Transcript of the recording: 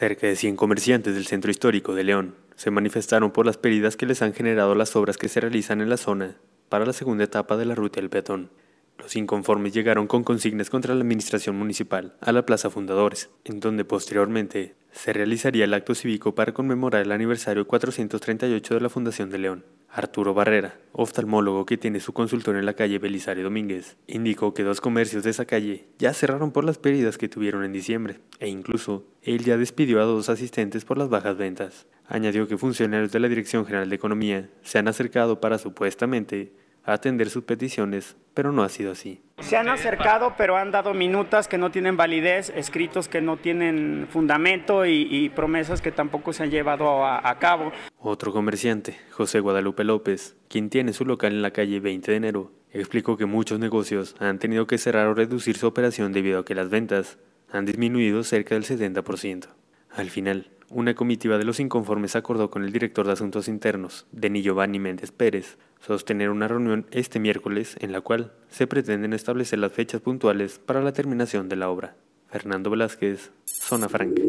Cerca de 100 comerciantes del centro histórico de León se manifestaron por las pérdidas que les han generado las obras que se realizan en la zona para la segunda etapa de la ruta del peatón. Los inconformes llegaron con consignas contra la administración municipal a la Plaza Fundadores, en donde posteriormente se realizaría el acto cívico para conmemorar el aniversario 438 de la Fundación de León. Arturo Barrera, oftalmólogo que tiene su consultorio en la calle Belisario Domínguez, indicó que dos comercios de esa calle ya cerraron por las pérdidas que tuvieron en diciembre, e incluso él ya despidió a dos asistentes por las bajas ventas. Añadió que funcionarios de la Dirección General de Economía se han acercado para supuestamente atender sus peticiones pero no ha sido así. Se han acercado, pero han dado minutas que no tienen validez, escritos que no tienen fundamento y, promesas que tampoco se han llevado a, cabo. Otro comerciante, José Guadalupe López, quien tiene su local en la calle 20 de enero, explicó que muchos negocios han tenido que cerrar o reducir su operación debido a que las ventas han disminuido cerca del 70%. Al final, una comitiva de los inconformes acordó con el director de Asuntos Internos, Denis Giovanni Méndez Pérez, sostener una reunión este miércoles en la cual se pretenden establecer las fechas puntuales para la terminación de la obra. Fernando Velázquez, Zona Franca.